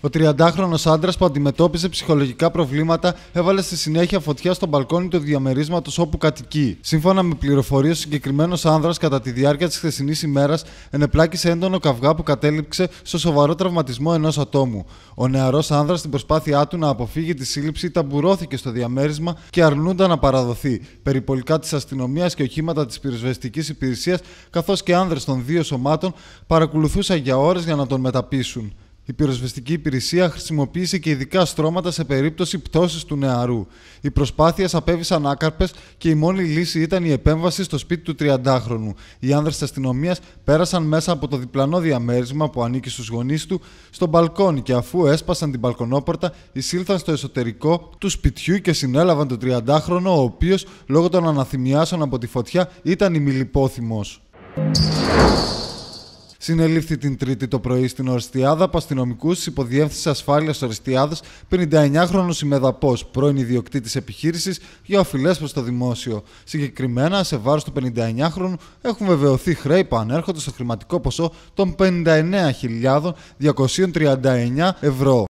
Ο 30χρονο άντρας που αντιμετώπιζε ψυχολογικά προβλήματα έβαλε στη συνέχεια φωτιά στο μπαλκόνι του διαμερίσματος όπου κατοικεί. Σύμφωνα με πληροφορίες, ο συγκεκριμένος άνδρας κατά τη διάρκεια της χθεσινής ημέρας ενεπλάκησε έντονο καυγά που κατέληξε στο σοβαρό τραυματισμό ενός ατόμου. Ο νεαρός άνδρας στην προσπάθειά του να αποφύγει τη σύλληψη ταμπουρώθηκε στο διαμέρισμα και αρνούνταν να παραδοθεί. Περιπολικά της αστυνομίας και οχήματα της πυροσβεστικής υπηρεσίας καθώς και άνδρες των δύο σωμάτων παρακολουθούσαν για ώρες για να τον μεταπίσουν. Η πυροσβεστική υπηρεσία χρησιμοποίησε και ειδικά στρώματα σε περίπτωση πτώσης του νεαρού. Οι προσπάθειες απέβησαν άκαρπες και η μόνη λύση ήταν η επέμβαση στο σπίτι του 30χρονου. Οι άνδρες της αστυνομίας πέρασαν μέσα από το διπλανό διαμέρισμα που ανήκει στους γονείς του στον μπαλκόνι και αφού έσπασαν την μπαλκονόπορτα, εισήλθαν στο εσωτερικό του σπιτιού και συνέλαβαν τον 30χρονο, ο οποίος λόγω των αναθυμιάσεων από τη φωτιά ήταν ημιλιπόθυμος. Συνελήφθη την Τρίτη το πρωί στην Οριστιάδα από αστυνομικού τη Υποδιεύθυνση Ασφάλειας Οριστιάδας, 59χρονο ημεδαπό, πρώην ιδιοκτήτης επιχείρησης για οφειλές προς το δημόσιο. Συγκεκριμένα, σε βάρος του 59χρονου έχουν βεβαιωθεί χρέη που ανέρχονται στο χρηματικό ποσό των 59.239 ευρώ.